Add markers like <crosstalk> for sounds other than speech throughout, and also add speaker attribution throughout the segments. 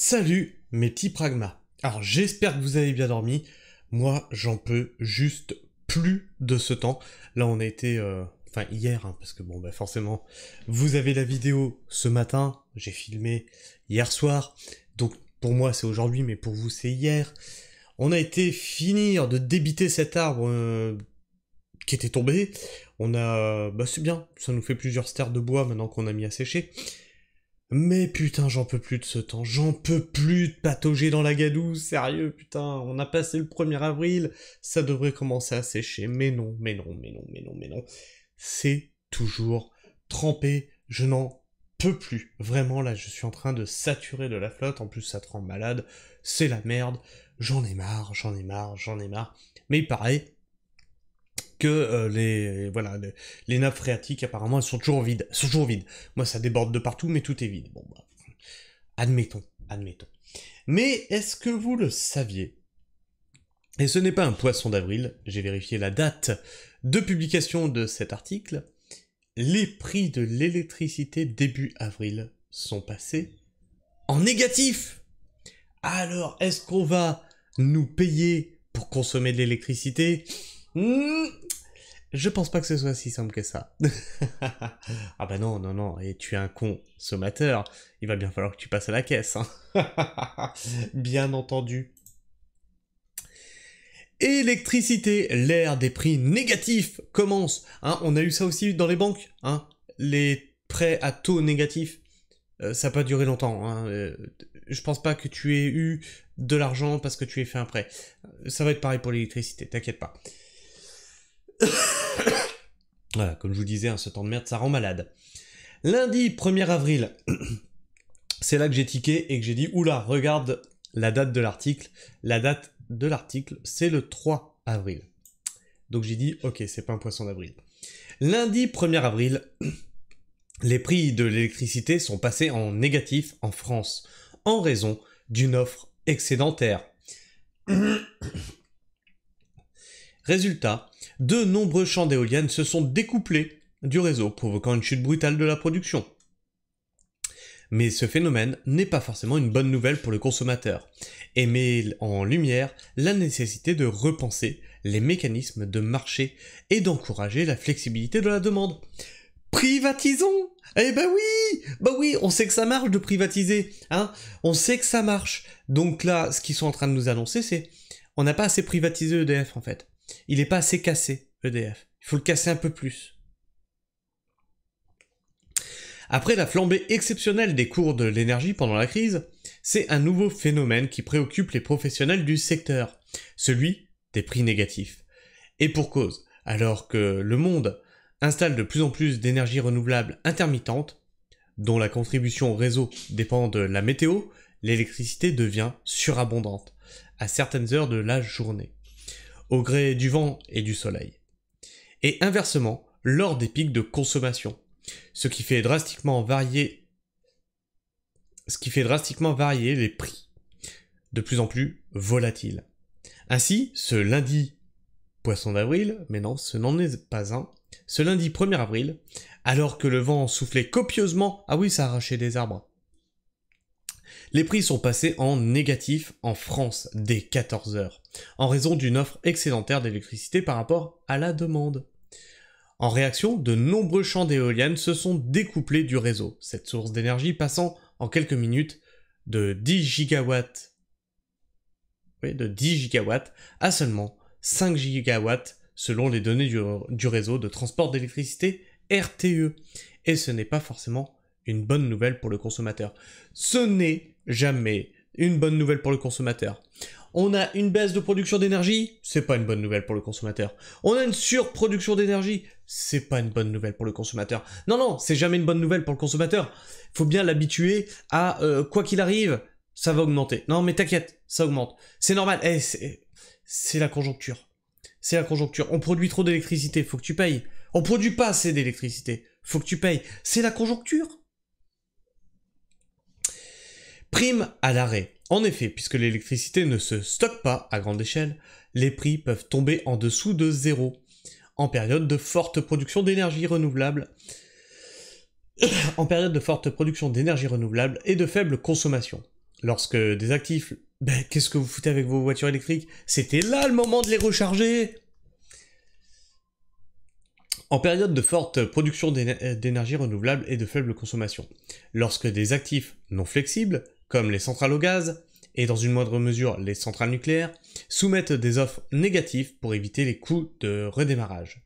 Speaker 1: Salut mes petits pragmas. Alors j'espère que vous avez bien dormi. Moi j'en peux juste plus de ce temps. Là on a été... Euh, enfin hier, hein, parce que bon bah forcément, vous avez la vidéo ce matin, j'ai filmé hier soir, donc pour moi c'est aujourd'hui, mais pour vous c'est hier. On a été finir de débiter cet arbre euh, qui était tombé. On a... Euh, bah c'est bien, ça nous fait plusieurs stères de bois maintenant qu'on a mis à sécher. Mais putain, j'en peux plus de ce temps, j'en peux plus de patauger dans la gadoue, sérieux, putain, on a passé le 1er avril, ça devrait commencer à sécher, mais non, mais non, mais non, mais non, mais non. C'est toujours trempé, je n'en peux plus. Vraiment, là, je suis en train de saturer de la flotte, en plus ça te rend malade, c'est la merde, j'en ai marre, j'en ai marre, j'en ai marre. Mais pareil que euh, les voilà les, nappes phréatiques apparemment elles sont toujours vides, toujours vides. Moi ça déborde de partout mais tout est vide. Bon bah, admettons, admettons. Mais est-ce que vous le saviez Et ce n'est pas un poisson d'avril, j'ai vérifié la date de publication de cet article. Les prix de l'électricité début avril sont passés en négatif. Alors, est-ce qu'on va nous payer pour consommer de l'électricité hmm, je pense pas que ce soit si simple que ça. <laughs> ah bah non, non, non, et tu es un con il va bien falloir que tu passes à la caisse. Hein. <laughs> bien entendu. Électricité, l'ère des prix négatifs commence. Hein. on a eu ça aussi dans les banques, hein. les prêts à taux négatifs. Euh, ça n'a pas duré longtemps. Euh, je pense pas que tu aies eu de l'argent parce que tu aies fait un prêt. Ça va être pareil pour l'électricité, t'inquiète pas. <laughs> comme je vous disais, hein, ce temps de merde, ça rend malade. Lundi 1er avril, <clears throat> c'est là que j'ai tiqué et que j'ai dit, oula, regarde la date de l'article. La date de l'article, c'est le 3 avril. Donc j'ai dit, ok, c'est pas un poisson d'avril. Lundi 1er avril, <clears throat> les prix de l'électricité sont passés en négatif en France en raison d'une offre excédentaire. <clears throat> Résultat, de nombreux champs d'éoliennes se sont découplés du réseau, provoquant une chute brutale de la production. Mais ce phénomène n'est pas forcément une bonne nouvelle pour le consommateur et met en lumière la nécessité de repenser les mécanismes de marché et d'encourager la flexibilité de la demande. Privatisons Eh ben oui Bah oui, on sait que ça marche de privatiser, hein On sait que ça marche. Donc là, ce qu'ils sont en train de nous annoncer, c'est on n'a pas assez privatisé EDF en fait. Il n'est pas assez cassé, EDF. Il faut le casser un peu plus. Après la flambée exceptionnelle des cours de l'énergie pendant la crise, c'est un nouveau phénomène qui préoccupe les professionnels du secteur, celui des prix négatifs. Et pour cause, alors que le monde installe de plus en plus d'énergies renouvelables intermittentes, dont la contribution au réseau dépend de la météo, l'électricité devient surabondante à certaines heures de la journée au gré du vent et du soleil. Et inversement, lors des pics de consommation, ce qui fait drastiquement varier ce qui fait drastiquement varier les prix, de plus en plus volatiles. Ainsi, ce lundi poisson d'avril, mais non, ce n'en est pas un, ce lundi 1er avril, alors que le vent soufflait copieusement, ah oui, ça arrachait des arbres, les prix sont passés en négatif en France dès 14 heures, en raison d'une offre excédentaire d'électricité par rapport à la demande. En réaction, de nombreux champs d'éoliennes se sont découplés du réseau, cette source d'énergie passant en quelques minutes de 10 gigawatts, de 10 à seulement 5 gigawatts selon les données du réseau de transport d'électricité RTE. Et ce n'est pas forcément une bonne nouvelle pour le consommateur. Ce n'est jamais une bonne nouvelle pour le consommateur. On a une baisse de production d'énergie, c'est pas une bonne nouvelle pour le consommateur. On a une surproduction d'énergie, c'est pas une bonne nouvelle pour le consommateur. Non, non, c'est jamais une bonne nouvelle pour le consommateur. Il Faut bien l'habituer à euh, quoi qu'il arrive, ça va augmenter. Non, mais t'inquiète, ça augmente. C'est normal. Eh, c'est la conjoncture. C'est la conjoncture. On produit trop d'électricité, faut que tu payes. On produit pas assez d'électricité, faut que tu payes. C'est la conjoncture. Prime à l'arrêt. En effet, puisque l'électricité ne se stocke pas à grande échelle, les prix peuvent tomber en dessous de zéro en période de forte production d'énergie renouvelable <coughs> en période de forte production d'énergie renouvelable et de faible consommation. Lorsque des actifs, ben, qu'est-ce que vous foutez avec vos voitures électriques C'était là le moment de les recharger en période de forte production d'énergie renouvelable et de faible consommation. Lorsque des actifs non flexibles, comme les centrales au gaz et dans une moindre mesure les centrales nucléaires, soumettent des offres négatives pour éviter les coûts de redémarrage.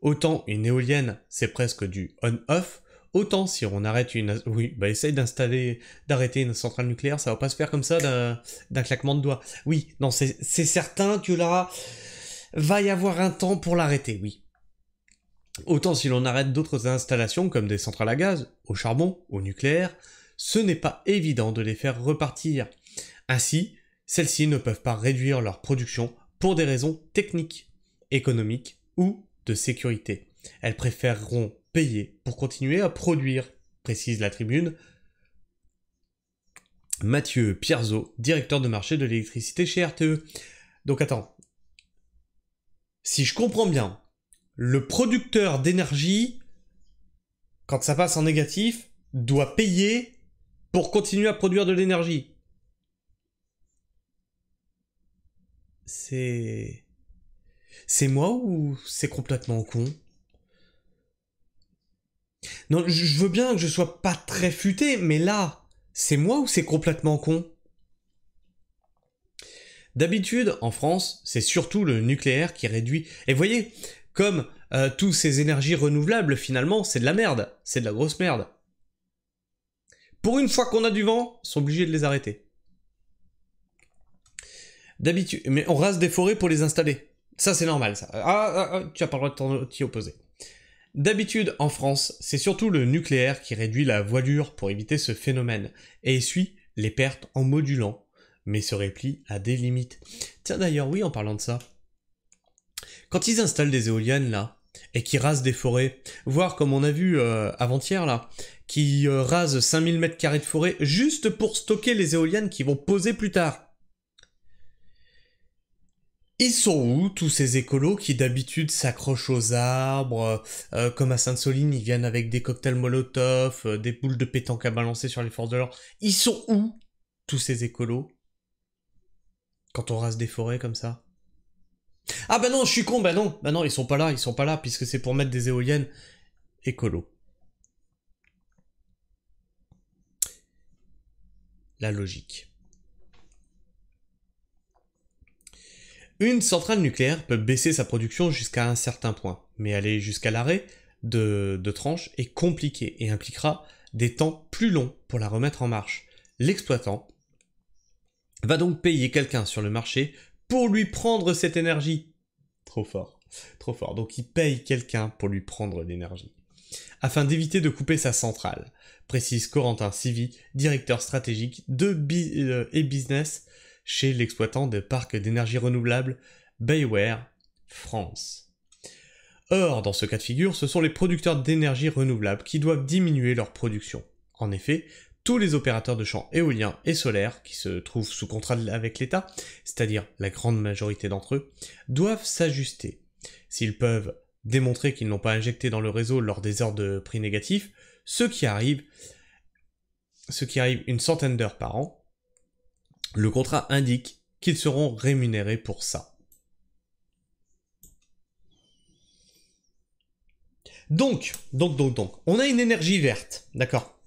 Speaker 1: Autant une éolienne, c'est presque du on-off, autant si on arrête une... Oui, bah essaye d'installer, d'arrêter une centrale nucléaire, ça va pas se faire comme ça d'un claquement de doigts. Oui, non, c'est certain que là, va y avoir un temps pour l'arrêter, oui. Autant si l'on arrête d'autres installations comme des centrales à gaz, au charbon, au nucléaire, ce n'est pas évident de les faire repartir. Ainsi, celles-ci ne peuvent pas réduire leur production pour des raisons techniques, économiques ou de sécurité. Elles préféreront payer pour continuer à produire, précise la tribune. Mathieu Pierzo, directeur de marché de l'électricité chez RTE. Donc attends, si je comprends bien, le producteur d'énergie, quand ça passe en négatif, doit payer pour continuer à produire de l'énergie. C'est... C'est moi ou c'est complètement con Non, je veux bien que je sois pas très futé, mais là, c'est moi ou c'est complètement con D'habitude, en France, c'est surtout le nucléaire qui réduit. Et voyez, comme euh, tous ces énergies renouvelables, finalement, c'est de la merde, c'est de la grosse merde. Pour une fois qu'on a du vent, ils sont obligés de les arrêter. D'habitude, mais on rase des forêts pour les installer. Ça, c'est normal, ça. Ah, ah, ah tu as pas le droit de t'y opposer. D'habitude, en France, c'est surtout le nucléaire qui réduit la voilure pour éviter ce phénomène et essuie les pertes en modulant, mais se réplie à des limites. Tiens d'ailleurs, oui, en parlant de ça. Quand ils installent des éoliennes, là, et qui rasent des forêts, voire comme on a vu euh, avant-hier là, qui euh, rasent 5000 mètres carrés de forêt juste pour stocker les éoliennes qui vont poser plus tard. Ils sont où tous ces écolos qui d'habitude s'accrochent aux arbres euh, Comme à Sainte-Soline, ils viennent avec des cocktails Molotov, des boules de pétanque à balancer sur les forces de l'ordre. Ils sont où tous ces écolos Quand on rase des forêts comme ça ah bah non, je suis con, bah non, bah non, ils sont pas là, ils sont pas là, puisque c'est pour mettre des éoliennes écolo. La logique. Une centrale nucléaire peut baisser sa production jusqu'à un certain point, mais aller jusqu'à l'arrêt de, de tranche est compliqué et impliquera des temps plus longs pour la remettre en marche. L'exploitant va donc payer quelqu'un sur le marché lui prendre cette énergie. Trop fort, trop fort. Donc il paye quelqu'un pour lui prendre l'énergie. Afin d'éviter de couper sa centrale, précise Corentin Civi, directeur stratégique de bi euh, et business chez l'exploitant de parcs d'énergie renouvelable Bayware France. Or, dans ce cas de figure, ce sont les producteurs d'énergie renouvelable qui doivent diminuer leur production. En effet, tous les opérateurs de champs éoliens et solaires qui se trouvent sous contrat avec l'État, c'est-à-dire la grande majorité d'entre eux, doivent s'ajuster. S'ils peuvent démontrer qu'ils n'ont pas injecté dans le réseau lors des heures de prix négatif, ce qui arrive, ce qui arrive une centaine d'heures par an, le contrat indique qu'ils seront rémunérés pour ça. Donc, donc, donc, donc, on a une énergie verte, d'accord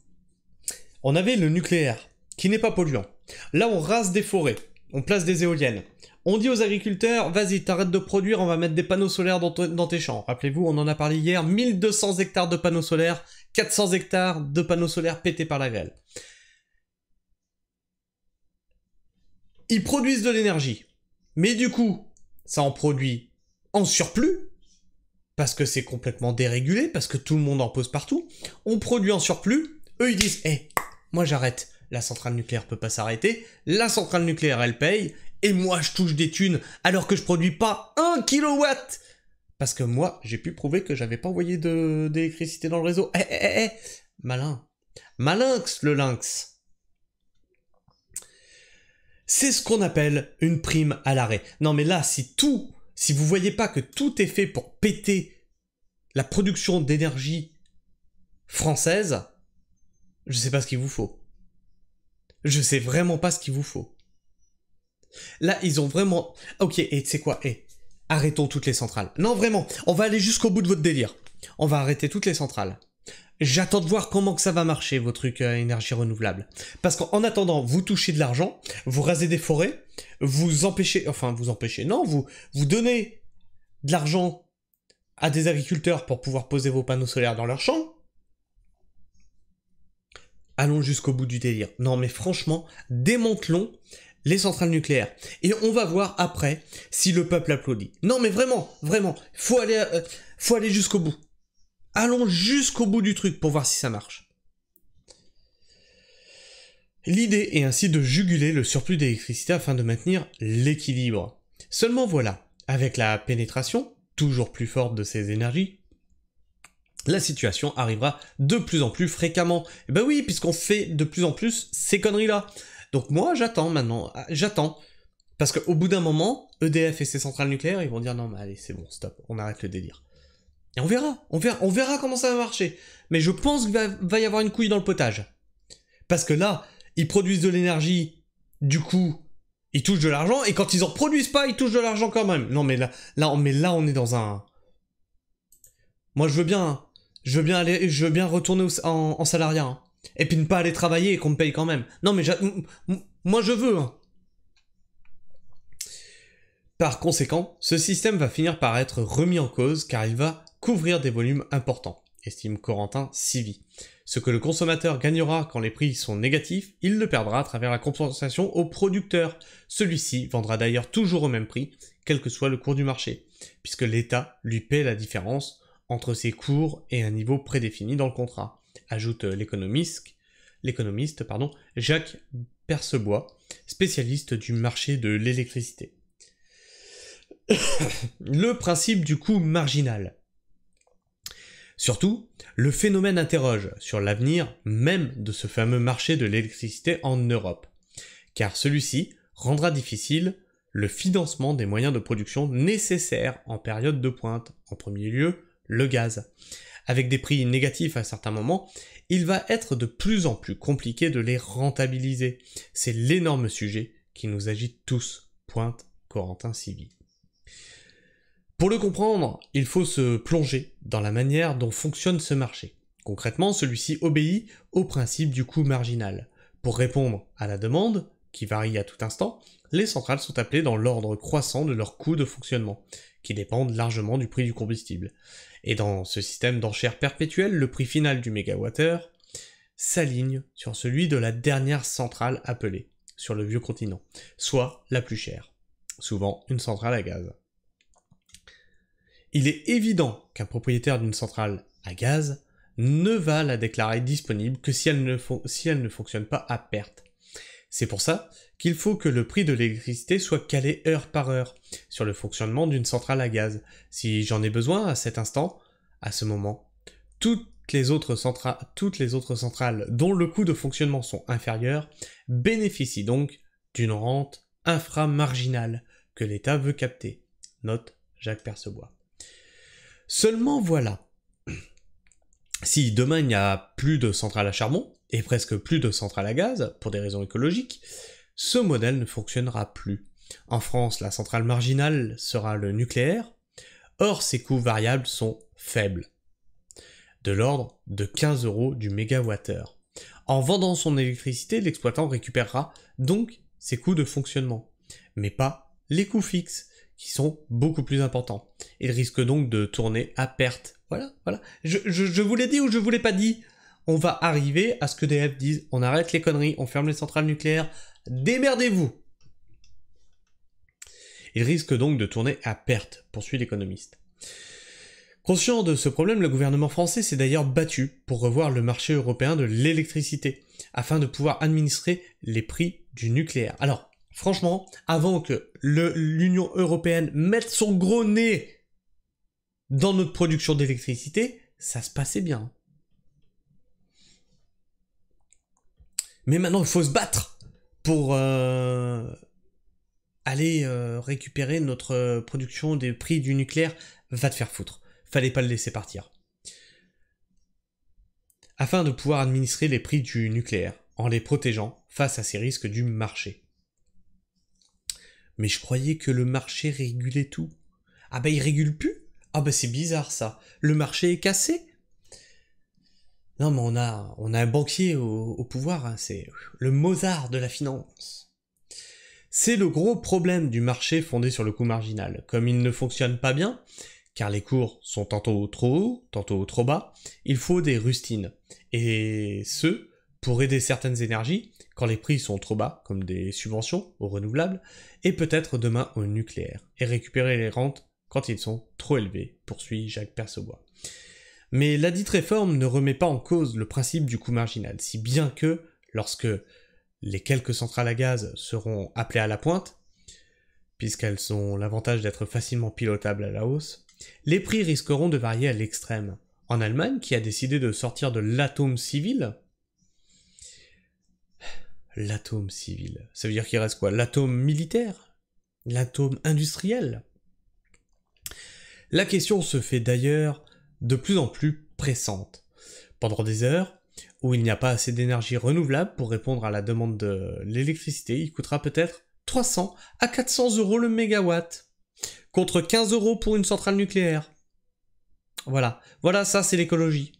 Speaker 1: on avait le nucléaire, qui n'est pas polluant. Là, on rase des forêts, on place des éoliennes. On dit aux agriculteurs, vas-y, t'arrêtes de produire, on va mettre des panneaux solaires dans, tes champs. Rappelez-vous, on en a parlé hier, 1200 hectares de panneaux solaires, 400 hectares de panneaux solaires pétés par la grêle. Ils produisent de l'énergie. Mais du coup, ça en produit en surplus, parce que c'est complètement dérégulé, parce que tout le monde en pose partout. On produit en surplus, eux ils disent, hé, eh, moi j'arrête. La centrale nucléaire peut pas s'arrêter, la centrale nucléaire elle paye, et moi je touche des thunes alors que je produis pas un kilowatt Parce que moi, j'ai pu prouver que j'avais pas envoyé d'électricité dans le réseau. Eh, eh eh eh, Malin. Malinx le lynx. C'est ce qu'on appelle une prime à l'arrêt. Non mais là, si tout, si vous voyez pas que tout est fait pour péter la production d'énergie française, je sais pas ce qu'il vous faut. Je sais vraiment pas ce qu'il vous faut. Là, ils ont vraiment... Ok, et tu sais quoi et eh, arrêtons toutes les centrales. Non, vraiment, on va aller jusqu'au bout de votre délire. On va arrêter toutes les centrales. J'attends de voir comment que ça va marcher, vos trucs euh, énergie renouvelable. Parce qu'en attendant, vous touchez de l'argent, vous rasez des forêts, vous empêchez... Enfin, vous empêchez... Non, vous, vous donnez de l'argent à des agriculteurs pour pouvoir poser vos panneaux solaires dans leurs champs allons jusqu'au bout du délire. Non mais franchement, démantelons les centrales nucléaires. Et on va voir après si le peuple applaudit. Non mais vraiment, vraiment, faut aller, euh, faut aller jusqu'au bout. Allons jusqu'au bout du truc pour voir si ça marche. L'idée est ainsi de juguler le surplus d'électricité afin de maintenir l'équilibre. Seulement voilà, avec la pénétration toujours plus forte de ces énergies, la situation arrivera de plus en plus fréquemment. Et eh ben oui, puisqu'on fait de plus en plus ces conneries-là. Donc moi, j'attends maintenant, j'attends. Parce qu'au bout d'un moment, EDF et ses centrales nucléaires, ils vont dire non, mais allez, c'est bon, stop, on arrête le délire. Et on verra, on verra, on verra comment ça va marcher. Mais je pense qu'il va, y avoir une couille dans le potage. Parce que là, ils produisent de l'énergie, du coup, ils touchent de l'argent, et quand ils en produisent pas, ils touchent de l'argent quand même. Non, mais là, là, mais là, on est dans un. Moi, je veux bien hein je veux bien aller, je veux bien retourner en, salariat, hein. et puis ne pas aller travailler et qu'on me paye quand même. Non, mais moi je veux. Hein. Par conséquent, ce système va finir par être remis en cause car il va couvrir des volumes importants, estime Corentin Civi. Ce que le consommateur gagnera quand les prix sont négatifs, il le perdra à travers la compensation au producteur. Celui-ci vendra d'ailleurs toujours au même prix, quel que soit le cours du marché, puisque l'État lui paie la différence entre ses cours et un niveau prédéfini dans le contrat, ajoute euh, l'économiste, l'économiste pardon, Jacques Percebois, spécialiste du marché de l'électricité. <coughs> le principe du coût marginal. Surtout, le phénomène interroge sur l'avenir même de ce fameux marché de l'électricité en Europe, car celui-ci rendra difficile le financement des moyens de production nécessaires en période de pointe, en premier lieu le gaz. Avec des prix négatifs à certains moments, il va être de plus en plus compliqué de les rentabiliser. C'est l'énorme sujet qui nous agite tous, pointe Corentin Civil. Pour le comprendre, il faut se plonger dans la manière dont fonctionne ce marché. Concrètement, celui-ci obéit au principe du coût marginal. Pour répondre à la demande, qui varie à tout instant, les centrales sont appelées dans l'ordre croissant de leur coût de fonctionnement, qui dépendent largement du prix du combustible. Et dans ce système d'enchères perpétuelles, le prix final du mégawattheure s'aligne sur celui de la dernière centrale appelée sur le vieux continent, soit la plus chère, souvent une centrale à gaz. Il est évident qu'un propriétaire d'une centrale à gaz ne va la déclarer disponible que si elle ne, si elle ne fonctionne pas à perte, c'est pour ça qu'il faut que le prix de l'électricité soit calé heure par heure sur le fonctionnement d'une centrale à gaz, si j'en ai besoin à cet instant, à ce moment. Toutes les autres, centrales, toutes les autres centrales dont le coût de fonctionnement sont inférieurs bénéficient donc d'une rente inframarginale que l'État veut capter. Note Jacques Percebois. Seulement voilà, si demain il n'y a plus de centrales à charbon, et presque plus de centrales à gaz, pour des raisons écologiques, ce modèle ne fonctionnera plus. En France, la centrale marginale sera le nucléaire, or ses coûts variables sont faibles, de l'ordre de 15 euros du mégawattheure. En vendant son électricité, l'exploitant récupérera donc ses coûts de fonctionnement, mais pas les coûts fixes, qui sont beaucoup plus importants. Il risque donc de tourner à perte. Voilà, voilà. Je, vous l'ai dit ou je ne vous l'ai pas dit On va arriver à ce que DF disent on arrête les conneries, on ferme les centrales nucléaires, démerdez-vous Il risque donc de tourner à perte, poursuit l'économiste. Conscient de ce problème, le gouvernement français s'est d'ailleurs battu pour revoir le marché européen de l'électricité, afin de pouvoir administrer les prix du nucléaire. Alors, franchement, avant que l'Union européenne mette son gros nez dans notre production d'électricité, ça se passait bien. Mais maintenant, il faut se battre pour euh, aller euh, récupérer notre euh, production des prix du nucléaire. Va te faire foutre. Fallait pas le laisser partir. Afin de pouvoir administrer les prix du nucléaire en les protégeant face à ces risques du marché. Mais je croyais que le marché régulait tout. Ah ben, il régule plus Ah ben, c'est bizarre ça. Le marché est cassé Non mais on a, on a un banquier au, pouvoir, hein, c'est le Mozart de la finance. C'est le gros problème du marché fondé sur le coût marginal. Comme il ne fonctionne pas bien, car les cours sont tantôt trop hauts, tantôt trop bas, il faut des rustines. Et ce, pour aider certaines énergies, quand les prix sont trop bas, comme des subventions aux renouvelables, et peut-être demain au nucléaire, et récupérer les rentes quand ils sont trop élevés, poursuit Jacques Percebois. Mais la dite réforme ne remet pas en cause le principe du coût marginal, si bien que, lorsque les quelques centrales à gaz seront appelées à la pointe, puisqu'elles ont l'avantage d'être facilement pilotables à la hausse, les prix risqueront de varier à l'extrême. En Allemagne, qui a décidé de sortir de l'atome civil, l'atome civil. Ça veut dire qu'il reste quoi L'atome militaire L'atome industriel La question se fait d'ailleurs de plus en plus pressante. Pendant des heures, où il n'y a pas assez d'énergie renouvelable pour répondre à la demande de l'électricité, il coûtera peut-être 300 à 400 euros le mégawatt, contre 15 euros pour une centrale nucléaire. Voilà, voilà ça c'est l'écologie.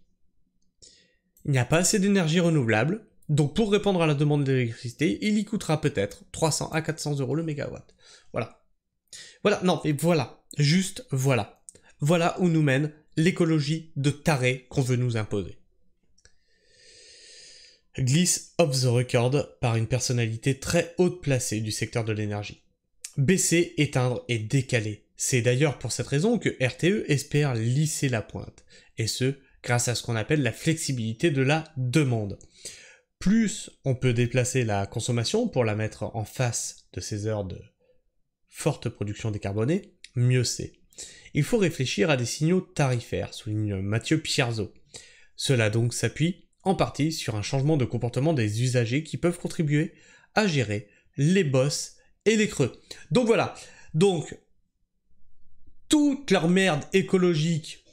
Speaker 1: Il n'y a pas assez d'énergie renouvelable, donc pour répondre à la demande d'électricité, il y coûtera peut-être 300 à 400 euros le mégawatt. Voilà. Voilà, non, mais voilà, juste voilà. Voilà où nous mène l'écologie de taré qu'on veut nous imposer. Glisse of the record par une personnalité très haute placée du secteur de l'énergie. Baisser, éteindre et décaler. C'est d'ailleurs pour cette raison que RTE espère lisser la pointe, et ce, grâce à ce qu'on appelle la flexibilité de la demande plus on peut déplacer la consommation pour la mettre en face de ces heures de forte production décarbonée, mieux c'est. Il faut réfléchir à des signaux tarifaires, souligne Mathieu Pierzo. Cela donc s'appuie en partie sur un changement de comportement des usagers qui peuvent contribuer à gérer les bosses et les creux. Donc voilà, donc toute leur merde écologique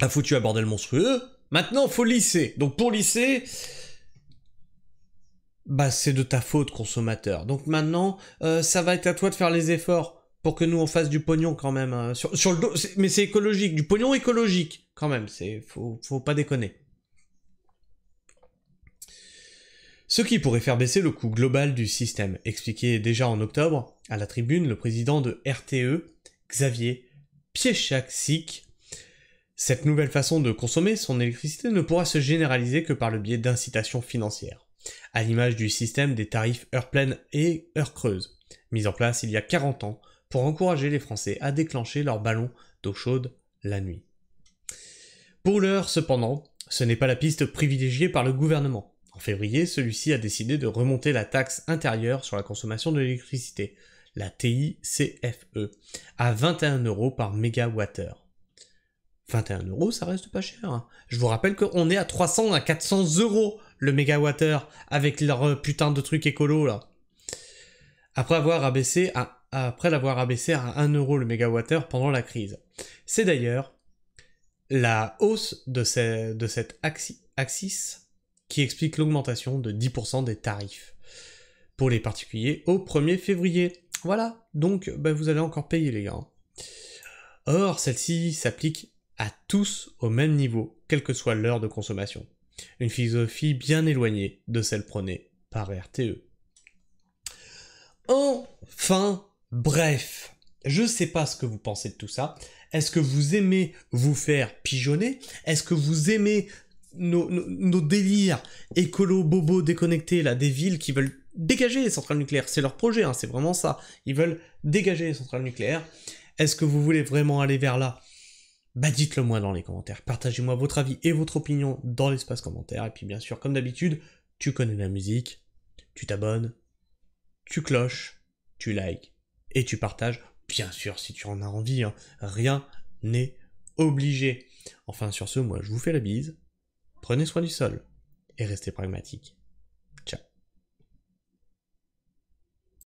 Speaker 1: a foutu à bordel monstrueux, maintenant faut lisser. Donc pour lisser, bah c'est de ta faute consommateur. Donc maintenant, euh, ça va être à toi de faire les efforts pour que nous on fasse du pognon quand même hein. sur, le dos. Mais c'est écologique, du pognon écologique quand même. C'est faut, faut pas déconner. Ce qui pourrait faire baisser le coût global du système, expliqué déjà en octobre à la tribune le président de RTE, Xavier piechak Cette nouvelle façon de consommer son électricité ne pourra se généraliser que par le biais d'incitations financières à l'image du système des tarifs heures pleines et heures creuse, mis en place il y a 40 ans pour encourager les Français à déclencher leur ballon d'eau chaude la nuit. Pour l'heure, cependant, ce n'est pas la piste privilégiée par le gouvernement. En février, celui-ci a décidé de remonter la taxe intérieure sur la consommation de l'électricité, la TICFE, à 21 euros par mégawattheure. 21 euros, ça reste pas cher. Hein. Je vous rappelle qu'on est à 300 à 400 euros le mégawattheure avec leur euh, putain de truc écolo là. Après avoir abaissé à, après l'avoir abaissé à 1 euro le mégawattheure pendant la crise. C'est d'ailleurs la hausse de, ces, cette axis qui explique l'augmentation de 10% des tarifs pour les particuliers au 1er février. Voilà, donc ben, vous allez encore payer les gars. Hein. Or, celle-ci s'applique à tous au même niveau, quelle que soit l'heure de consommation une philosophie bien éloignée de celle prônée par RTE. Enfin, bref, je ne sais pas ce que vous pensez de tout ça. Est-ce que vous aimez vous faire pigeonner Est-ce que vous aimez nos, délires écolo-bobo déconnectés là, des villes qui veulent dégager les centrales nucléaires C'est leur projet, hein, c'est vraiment ça. Ils veulent dégager les centrales nucléaires. Est-ce que vous voulez vraiment aller vers là bah dites-le moi dans les commentaires. Partagez-moi votre avis et votre opinion dans l'espace commentaire. Et puis bien sûr, comme d'habitude, tu connais la musique, tu t'abonnes, tu cloches, tu likes et tu partages. Bien sûr, si tu en as envie, hein. rien n'est obligé. Enfin, sur ce, moi, je vous fais la bise. Prenez soin du sol et restez pragmatique.